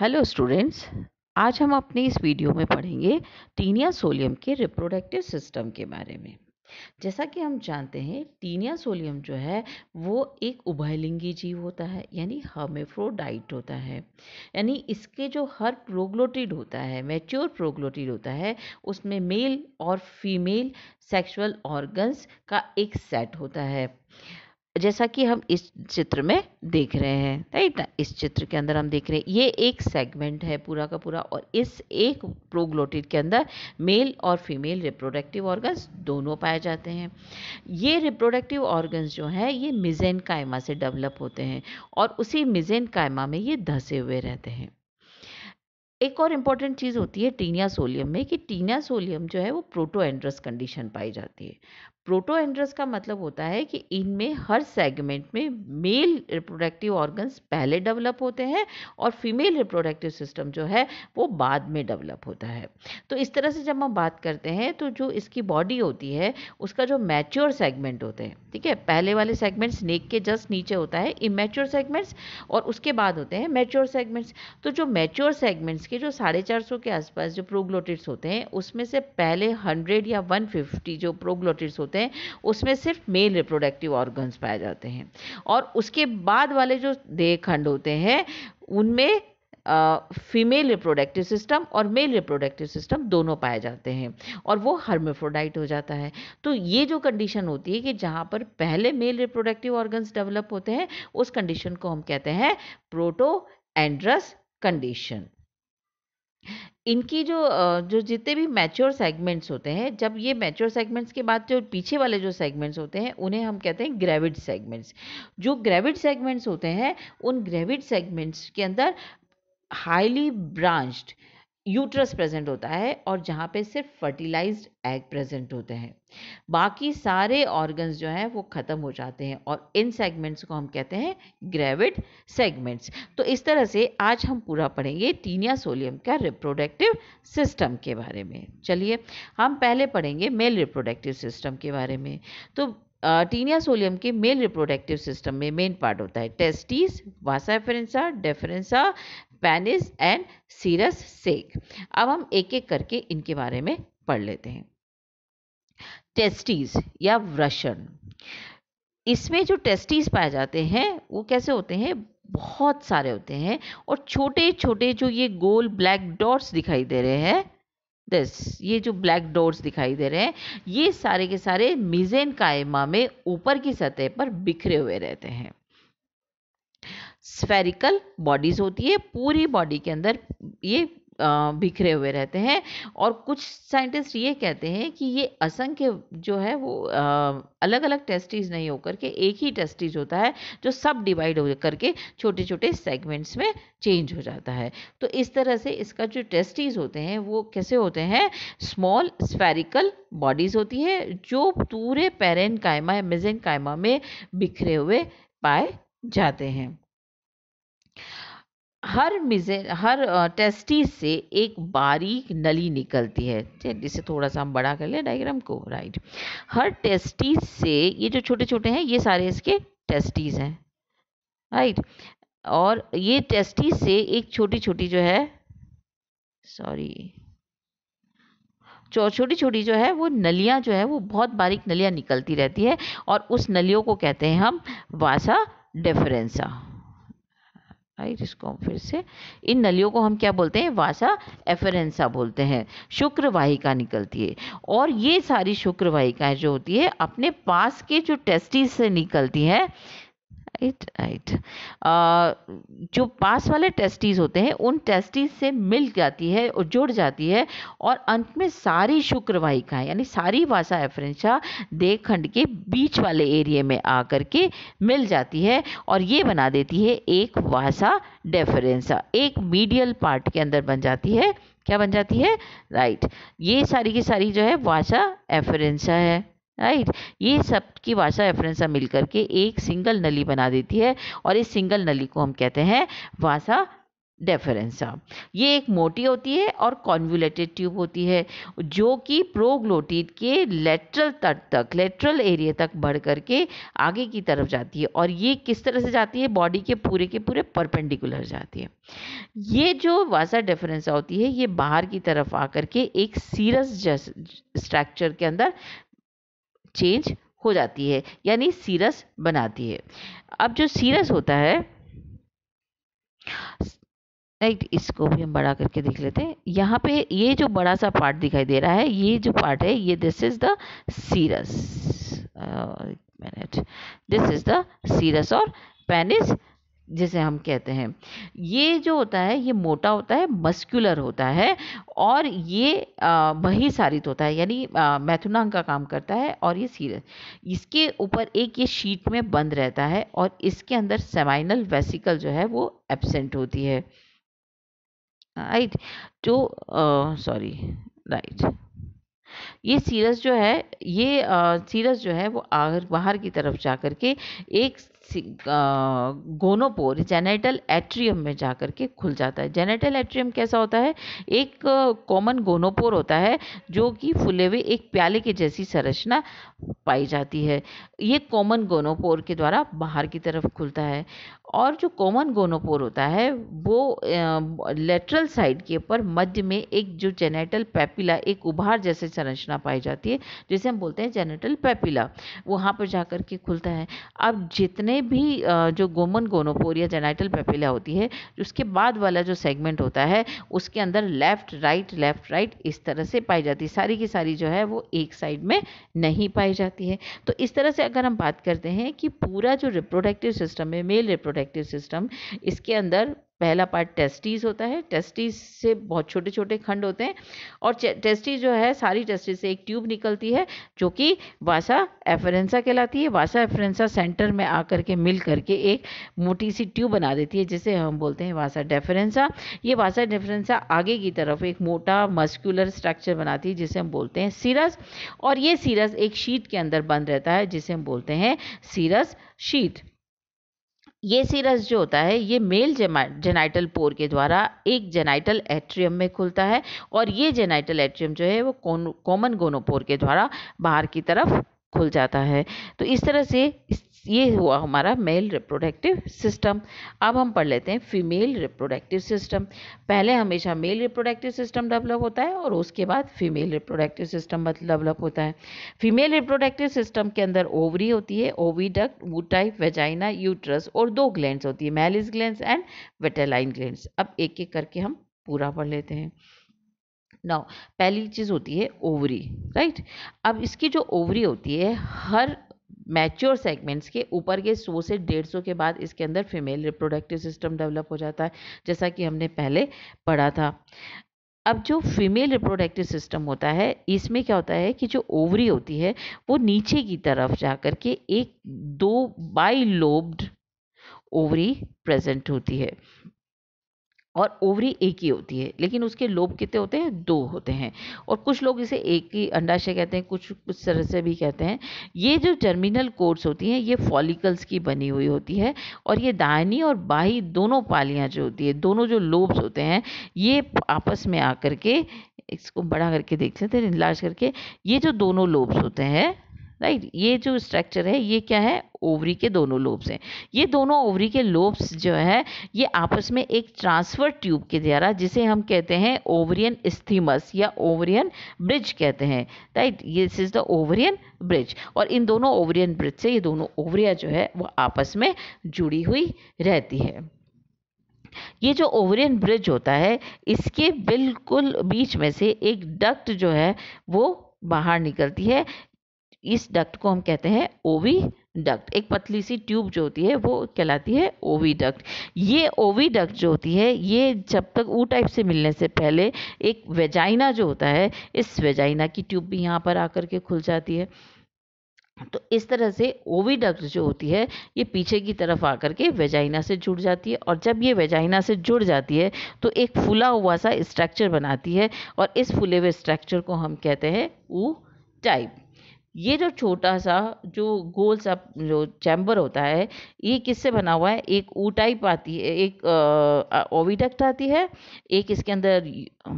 Hello students आज हम अपने इस वीडियो में पढ़ेंगे टीनिया सोलियम के रिप्रोडक्टिव सिस्टम के बारे में जैसा कि हम जानते हैं टीनिया सोलियम जो है वो एक उभयलिंगी जीव होता है यानी हमेफ्रोडाइट होता है यानी इसके जो हर प्रोग्लोटिड होता है मैच्योर प्रोग्लोटिड होता है उसमें मेल और फीमेल सेक्सुअल ऑर्गन्स का एक सेट होता है जैसा कि हम इस चित्र में देख रहे हैं राइट ना इस चित्र के अंदर हम देख रहे हैं ये एक सेगमेंट है पूरा का पूरा और इस एक प्रोग्लोटिड के अंदर मेल और फीमेल रिप्रोडक्टिव ऑर्गन्स दोनों पाए जाते हैं ये रिप्रोडक्टिव ऑर्गन्स जो हैं ये मिजेन कायमा से डेवलप होते हैं और उसी मिजेन कायमा में ये धसे हुए रहते हैं एक और इम्पॉर्टेंट चीज़ होती है टीनिया सोलियम में कि टीनिया सोलियम जो है वो प्रोटो एंड्रस कंडीशन पाई जाती है प्रोटो एंड्रस का मतलब होता है कि इनमें हर सेगमेंट में मेल रिप्रोडक्टिव ऑर्गन्स पहले डेवलप होते हैं और फीमेल रिप्रोडक्टिव सिस्टम जो है वो बाद में डेवलप होता है तो इस तरह से जब हम बात करते हैं तो जो इसकी बॉडी होती है उसका जो मैच्योर सेगमेंट होते हैं ठीक है पहले वाले सेगमेंट्स नेक के जस्ट नीचे होता है इमेच्योर सेगमेंट्स और उसके बाद होते हैं मैच्योर सेगमेंट्स तो जो मैच्योर सेगमेंट्स के जो साढ़े चार सौ के आसपास जो प्रोग्लोटिट्स होते हैं उसमें से पहले हंड्रेड या वन फिफ्टी जो प्रोग्लोटिट्स होते होते हैं उसमें सिर्फ मेल रिप्रोडक्टिव ऑर्गन्स पाए जाते हैं और उसके बाद वाले जो देह खंड होते हैं उनमें फीमेल रिप्रोडक्टिव सिस्टम और मेल रिप्रोडक्टिव सिस्टम दोनों पाए जाते हैं और वो हर्मेफ्रोडाइट हो जाता है तो ये जो कंडीशन होती है कि जहाँ पर पहले मेल रिप्रोडक्टिव ऑर्गन्स डेवलप होते हैं उस कंडीशन को हम कहते हैं प्रोटो एंड्रस कंडीशन इनकी जो जो जितने भी मैच्योर सेगमेंट्स होते हैं जब ये मैच्योर सेगमेंट्स के बाद जो पीछे वाले जो सेगमेंट्स होते हैं उन्हें हम कहते हैं ग्रेविड सेगमेंट्स जो ग्रेविड सेगमेंट्स होते हैं उन ग्रेविड सेगमेंट्स के अंदर हाईली ब्रांच्ड यूट्रस प्रेजेंट होता है और जहाँ पे सिर्फ फर्टिलाइज्ड एग प्रेजेंट होते हैं बाकी सारे ऑर्गन्स जो हैं वो ख़त्म हो जाते हैं और इन सेगमेंट्स को हम कहते हैं ग्रेविड सेगमेंट्स तो इस तरह से आज हम पूरा पढ़ेंगे टीनिया सोलियम का रिप्रोडक्टिव सिस्टम के बारे में चलिए हम पहले पढ़ेंगे मेल रिप्रोडक्टिव सिस्टम के बारे में तो टीनिया सोलियम के मेल रिप्रोडक्टिव सिस्टम में मेन पार्ट होता है टेस्टिस वासाफेरेंसा deferens penis and cirrus sac अब हम एक एक करके इनके बारे में पढ़ लेते हैं टेस्टीज या व्रशन इसमें जो टेस्टीज पाए जाते हैं वो कैसे होते हैं बहुत सारे होते हैं और छोटे छोटे जो ये गोल ब्लैक डॉट्स दिखाई दे रहे हैं दस ये जो ब्लैक डॉट्स दिखाई दे रहे हैं ये सारे के सारे मिजेन कायमा में ऊपर की सतह पर बिखरे हुए रहते हैं स्फेरिकल बॉडीज होती है पूरी बॉडी के अंदर ये बिखरे हुए रहते हैं और कुछ साइंटिस्ट ये कहते हैं कि ये असंख्य जो है वो अलग अलग टेस्टिस नहीं होकर के एक ही टेस्टिस होता है जो सब डिवाइड हो करके छोटे छोटे सेगमेंट्स में चेंज हो जाता है तो इस तरह से इसका जो टेस्टिस होते हैं वो कैसे होते हैं स्मॉल स्फेरिकल बॉडीज होती है जो पूरे पेरेन कायमा या मिजेन कायमा में बिखरे हुए पाए जाते हैं हर मिजे हर टेस्टी से एक बारीक नली निकलती है जिसे थोड़ा सा हम बड़ा कर ले डायग्राम को राइट हर टेस्टी से ये जो छोटे छोटे हैं ये सारे इसके टेस्टीज हैं राइट और ये टेस्टी से एक छोटी छोटी जो है सॉरी छोटी छोटी जो है वो नलियाँ जो है वो बहुत बारीक नलियाँ निकलती रहती है और उस नलियों को कहते हैं हम वासा डिफरेंसा राइट इसको हम फिर से इन नलियों को हम क्या बोलते हैं वासा एफरेंसा बोलते हैं शुक्रवाहिका निकलती है और ये सारी शुक्रवाहिकाएं जो होती है अपने पास के जो टेस्टिस से निकलती हैं इट राइट uh, जो पास वाले टेस्टीज होते हैं उन टेस्टीज से मिल जाती है और जुड़ जाती है और अंत में सारी शुक्रवाहिकाएं यानी सारी वासा एफ्रेंशा खंड के बीच वाले एरिए में आकर के मिल जाती है और ये बना देती है एक वासा डेफरेंसा एक मीडियल पार्ट के अंदर बन जाती है क्या बन जाती है राइट right. ये सारी की सारी जो है वासा एफरेंसा है राइट ये सब की वाशा एफरेंसा मिल के एक सिंगल नली बना देती है और इस सिंगल नली को हम कहते हैं वाशा डेफरेंसा ये एक मोटी होती है और कॉन्वुलेटेड ट्यूब होती है जो कि प्रोग्लोटिड के लेटरल तट तक लेटरल एरिया तक बढ़ करके आगे की तरफ जाती है और ये किस तरह से जाती है बॉडी के पूरे के पूरे परपेंडिकुलर जाती है ये जो वासा डेफरेंसा होती है ये बाहर की तरफ आकर के एक सीरस स्ट्रक्चर के अंदर चेंज हो जाती है यानी सीरस बनाती है अब जो सीरस होता है राइट इसको भी हम बड़ा करके देख लेते हैं यहाँ पे ये जो बड़ा सा पार्ट दिखाई दे रहा है ये जो पार्ट है ये दिस इज द सीरस मिनट दिस इज द सीरस और पेनिस जिसे हम कहते हैं ये जो होता है ये मोटा होता है मस्कुलर होता है और ये वही सारित होता है यानी मैथुनांग का काम करता है और ये सीरस इसके ऊपर एक ये शीट में बंद रहता है और इसके अंदर सेमाइनल वेसिकल जो है वो एबसेंट होती है राइट तो सॉरी राइट ये सीरस जो है ये सीरस जो है वो आगर बाहर की तरफ जा करके एक गोनोपोर जेनेटल एट्रियम में जा कर के खुल जाता है जेनेटल एट्रियम कैसा होता है एक कॉमन गोनोपोर होता है जो कि फुले हुए एक प्याले के जैसी संरचना पाई जाती है ये कॉमन गोनोपोर के द्वारा बाहर की तरफ खुलता है और जो कॉमन गोनोपोर होता है वो लेटरल साइड के ऊपर मध्य में एक जो जेनेटल पैपिला एक उभार जैसे संरचना पाई जाती है जिसे हम बोलते हैं जेनेटल पैपिला वहाँ पर कर के खुलता है अब जितने जितने भी जो गोमन या जेनाइटल पेपिला होती है उसके बाद वाला जो सेगमेंट होता है उसके अंदर लेफ्ट राइट लेफ्ट राइट इस तरह से पाई जाती है सारी की सारी जो है वो एक साइड में नहीं पाई जाती है तो इस तरह से अगर हम बात करते हैं कि पूरा जो रिप्रोडक्टिव सिस्टम है मेल रिप्रोडक्टिव सिस्टम इसके अंदर पहला पार्ट टेस्टीज होता है टेस्टीज से बहुत छोटे छोटे खंड होते हैं और टेस्टीज जो है सारी टेस्टीज से एक ट्यूब निकलती है जो कि वासा एफरेंसा कहलाती है वासा एफरेंसा सेंटर में आकर के मिल करके एक मोटी सी ट्यूब बना देती है जिसे हम बोलते हैं वासा डेफरेंसा ये वासा डेफरेंसा आगे की तरफ एक मोटा मस्कुलर स्ट्रक्चर बनाती है जिसे हम बोलते हैं सीरस और ये सीरस एक शीट के अंदर बंद रहता है जिसे हम बोलते हैं सीरस शीट ये सीरस जो होता है ये मेल जेनाइटल पोर के द्वारा एक जेनाइटल एट्रियम में खुलता है और ये जेनाइटल एट्रियम जो है वो कॉमन गोनोपोर के द्वारा बाहर की तरफ खुल जाता है तो इस तरह से ये हुआ हमारा मेल रिप्रोडक्टिव सिस्टम अब हम पढ़ लेते हैं फीमेल रिप्रोडक्टिव सिस्टम पहले हमेशा मेल रिप्रोडक्टिव सिस्टम डेवलप होता है और उसके बाद फीमेल रिप्रोडक्टिव सिस्टम डेवलप होता है फीमेल रिप्रोडक्टिव सिस्टम के अंदर ओवरी होती है ओवीडक्ट वूटाइप वेजाइना यूट्रस और दो ग्लैंड होती है Mehlis gland and vitelline gland अब एक एक करके हम पूरा पढ़ लेते हैं नाउ पहली चीज़ होती है ओवरी राइट अब इसकी जो ओवरी होती है हर मैच्योर सेगमेंट्स के ऊपर के 100 से 150 के बाद इसके अंदर फीमेल रिप्रोडक्टिव सिस्टम डेवलप हो जाता है जैसा कि हमने पहले पढ़ा था अब जो फीमेल रिप्रोडक्टिव सिस्टम होता है इसमें क्या होता है कि जो ओवरी होती है वो नीचे की तरफ जा कर के एक दो बाई लोब्ड ओवरी प्रेजेंट होती है और ओवरी एक ही होती है लेकिन उसके लोब कितने होते हैं दो होते हैं और कुछ लोग इसे एक ही अंडाशय कहते हैं कुछ कुछ तरह से भी कहते हैं ये जो टर्मिनल कोर्ट्स होती हैं ये फॉलिकल्स की बनी हुई होती है और ये दाहिनी और बाही दोनों पालियाँ जो होती है दोनों जो लोब्स होते हैं ये आपस में आकर के इसको बड़ा करके देख लेते हैं इलाज करके ये जो दोनों लोब्स होते हैं राइट ये जो स्ट्रक्चर है ये क्या है ओवरी के दोनों लोब्स हैं ये दोनों ओवरी के लोब्स जो है ये आपस में एक ट्रांसफर ट्यूब के द्वारा जिसे हम कहते हैं ओवरियन स्थीमस या ओवरियन ब्रिज कहते हैं right this is the ovarian bridge और इन दोनों ओवरियन ब्रिज से ये दोनों ओवरिया जो है वो आपस में जुड़ी हुई रहती है ये जो ओवरियन ब्रिज होता है इसके बिल्कुल बीच में से एक डक्ट जो है वो बाहर निकलती है इस डक्ट को हम कहते हैं ओवी डक्ट एक पतली सी ट्यूब जो होती है वो कहलाती है ओवी डक्ट ये ओवी डक्ट जो होती है ये जब तक ऊ टाइप से मिलने से पहले एक वेजाइना जो होता है इस वेजाइना की ट्यूब भी यहाँ पर आकर के खुल जाती है तो इस तरह से ओवी डक्ट जो होती है ये पीछे की तरफ आकर के वेजाइना से जुड़ जाती है और जब ये वेजाइना से जुड़ जाती है तो एक फुला हुआ सा स्ट्रक्चर बनाती है और इस फुले हुए स्ट्रक्चर को हम कहते हैं ऊ टाइप ये जो छोटा सा जो गोल सा जो चैम्बर होता है ये किससे बना हुआ है एक ऊटाइप आती है एक ओविडक्ट आती है एक इसके अंदर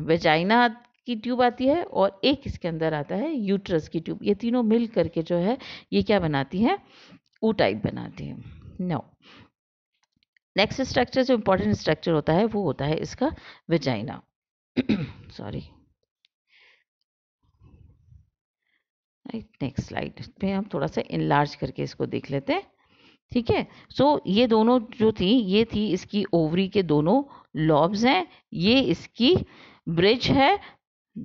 वेजाइना की ट्यूब आती है और एक इसके अंदर आता है यूट्रस की ट्यूब ये तीनों मिल करके जो है ये क्या बनाती है ऊ टाइप बनाती है नो नेक्स्ट स्ट्रक्चर जो इम्पोर्टेंट स्ट्रक्चर होता है वो होता है इसका वेजाइना सॉरी नेक्स्ट स्लाइड पे हम थोड़ा सा इनलार्ज करके इसको देख लेते हैं ठीक है सो ये दोनों जो थी ये थी इसकी ओवरी के दोनों लॉब्स हैं ये इसकी ब्रिज है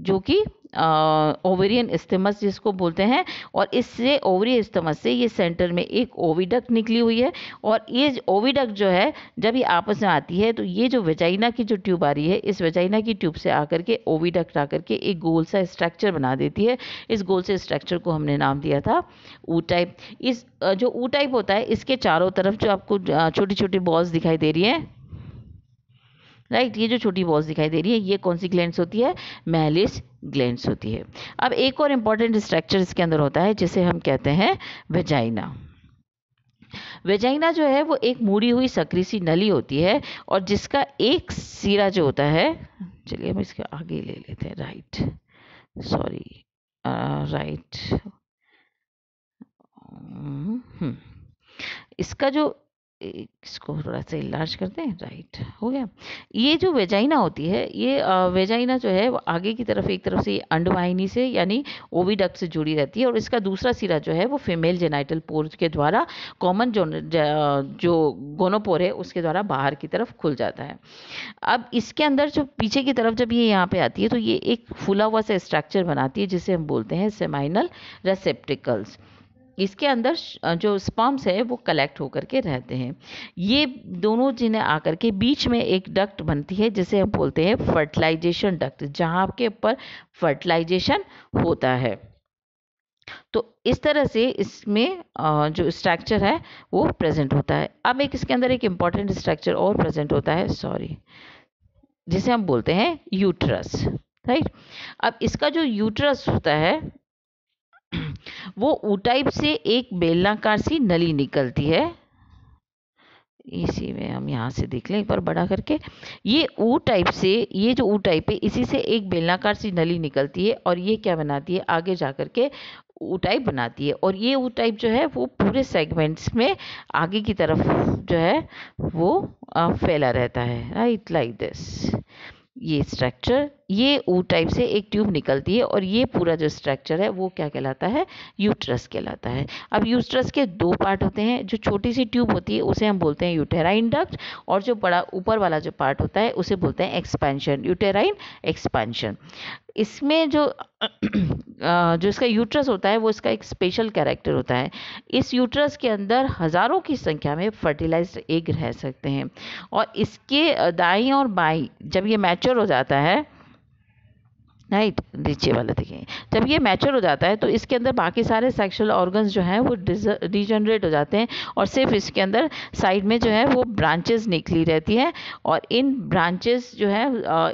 जो कि ओवेरियन इस्तेमस जिसको बोलते हैं और इससे ओवरी इस्तेमस से ये सेंटर में एक ओविडक्ट निकली हुई है और ये ओविडक जो है जब ये आपस में आती है तो ये जो वेजाइना की जो ट्यूब आ रही है इस वेजाइना की ट्यूब से आकर के ओविडक ला करके एक गोल सा स्ट्रक्चर बना देती है इस गोल से स्ट्रक्चर को हमने नाम दिया था ऊ टाइप इस जो ऊ टाइप होता है इसके चारों तरफ जो आपको छोटी छोटी बॉल्स दिखाई दे रही हैं राइट ये जो छोटी बॉल्स दिखाई दे रही है ये कौन सी ग्लैंड होती है मैलिस ग्लैंड होती है अब एक और इम्पॉर्टेंट स्ट्रक्चर इसके अंदर होता है जिसे हम कहते हैं वेजाइना वेजाइना जो है वो एक मुड़ी हुई सक्री सी नली होती है और जिसका एक सिरा जो होता है चलिए हम इसके आगे ले लेते हैं राइट सॉरी राइट इसका जो इसको थोड़ा सा इलाज कर दें राइट हो गया ये जो वेजाइना होती है ये वेजाइना जो है वो आगे की तरफ एक तरफ से अंडवाहिनी से यानी ओविडक्ट से जुड़ी रहती है और इसका दूसरा सिरा जो है वो फीमेल जेनाइटल पोर के द्वारा कॉमन जो जो गोनोपोर है उसके द्वारा बाहर की तरफ खुल जाता है अब इसके अंदर जो पीछे की तरफ जब ये यहाँ पर आती है तो ये एक फुला हुआ सा स्ट्रक्चर बनाती है जिसे हम बोलते हैं सेमाइनल रेसेप्टिकल्स इसके अंदर जो स्पम्स है वो कलेक्ट होकर के रहते हैं ये दोनों जिन्हें आकर के बीच में एक डक्ट बनती है जिसे हम बोलते हैं फर्टिलाइजेशन डक्ट जहाँ के ऊपर फर्टिलाइजेशन होता है तो इस तरह से इसमें जो स्ट्रक्चर है वो प्रेजेंट होता है अब एक इसके अंदर एक इम्पॉर्टेंट स्ट्रक्चर और प्रेजेंट होता है सॉरी जिसे हम बोलते हैं यूट्रस राइट अब इसका जो यूट्रस होता है वो ऊ टाइप से एक बेलनाकार सी नली निकलती है इसी में हम यहाँ से देख लें एक बार बड़ा करके ये ऊ टाइप से ये जो ऊ टाइप है इसी से एक बेलनाकार सी नली निकलती है और ये क्या बनाती है आगे जा कर के ऊ टाइप बनाती है और ये ऊ टाइप जो है वो पूरे सेगमेंट्स में आगे की तरफ जो है वो फैला रहता है राइट लाइक दिस ये स्ट्रक्चर ये ओ टाइप से एक ट्यूब निकलती है और ये पूरा जो स्ट्रक्चर है वो क्या कहलाता है यूट्रस कहलाता है अब यूट्रस के दो पार्ट होते हैं जो छोटी सी ट्यूब होती है उसे हम बोलते हैं यूटेराइन डक्ट और जो बड़ा ऊपर वाला जो पार्ट होता है उसे बोलते हैं एक्सपेंशन यूटेराइन एक्सपेंशन इसमें जो जो इसका यूट्रस होता है वो इसका एक स्पेशल कैरेक्टर होता है इस यूट्रस के अंदर हज़ारों की संख्या में फर्टिलाइज्ड एग रह सकते हैं और इसके दाई और बाई जब ये मैच्योर हो जाता है राइट नीचे वाला देखिए जब ये मैचर हो जाता है तो इसके अंदर बाकी सारे सेक्शुअल ऑर्गन्स जो हैं वो डिजनरेट हो जाते हैं और सिर्फ इसके अंदर साइड में जो है वो ब्रांचेस निकली रहती है और इन ब्रांचेस जो है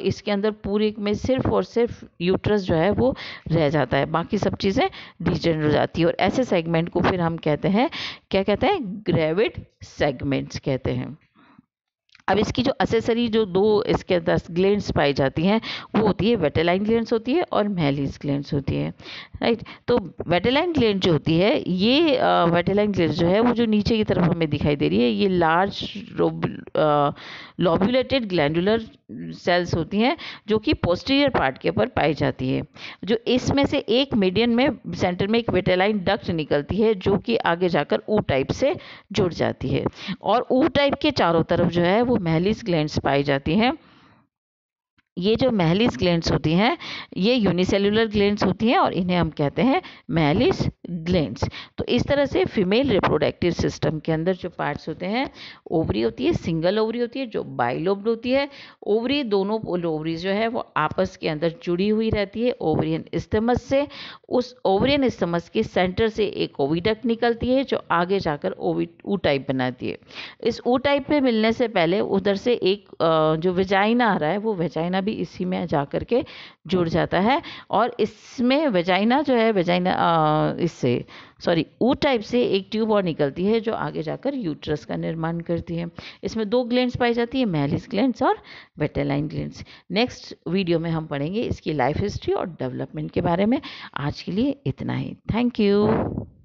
इसके अंदर पूरी में सिर्फ और सिर्फ यूट्रस जो है वो रह जाता है बाकी सब चीज़ें डिजनर हो जाती है और ऐसे सेगमेंट को फिर हम कहते हैं क्या कहते हैं ग्रेविड सेगमेंट्स कहते हैं अब इसकी जो असेसरी जो दो इसके अंदर ग्लैंड्स पाई जाती हैं वो होती है वेटेलाइन ग्लैंड्स होती है और मेलिस ग्लैंड्स होती है राइट तो वेटेलाइन ग्लैंड जो होती है ये वेटेलाइन ग्लैंड जो है वो जो नीचे की तरफ हमें दिखाई दे रही है ये लार्ज लॉब्यूलेटेड ग्लैंडुलर सेल्स होती हैं जो कि पोस्टीरियर पार्ट के ऊपर पाई जाती है जो इसमें से एक मीडियन में सेंटर में एक वेटेलाइन डक्ट निकलती है जो कि आगे जाकर ऊ टाइप से जुड़ जाती है और ऊ टाइप के चारों तरफ जो है वो महलिस ग्लैंड्स पाई जाती हैं ये जो महलिस ग्लैंड्स होती हैं ये यूनिसेलुलर ग्लैंड्स होती हैं और इन्हें हम कहते हैं महलिस ग्लैंड्स तो इस तरह से फीमेल रिप्रोडक्टिव सिस्टम के अंदर जो पार्ट्स होते हैं ओवरी होती है सिंगल ओवरी होती है जो बाइलोब्ड होती है ओवरी दोनों ओवरी जो है वो आपस के अंदर जुड़ी हुई रहती है ओवरियन स्टमस से उस ओवरियन स्टमस के सेंटर से एक ओविडक्ट निकलती है जो आगे जाकर ओवी ऊ टाइप बनाती है इस ऊ टाइप में मिलने से पहले उधर से एक जो वेजाइना आ रहा है वो वेजाइना भी इसी में जा कर के जुड़ हम्म। जाता है और इसमें वेजाइना जो है वेजाइना इससे सॉरी ऊ टाइप से एक ट्यूब और निकलती है जो आगे जाकर यूट्रस का निर्माण करती है इसमें दो ग्लैंड्स पाई जाती है मैलिस ग्लैंड्स और वेटेलाइन ग्लैंड्स नेक्स्ट वीडियो में हम पढ़ेंगे इसकी लाइफ हिस्ट्री और डेवलपमेंट के बारे में आज के लिए इतना ही थैंक यू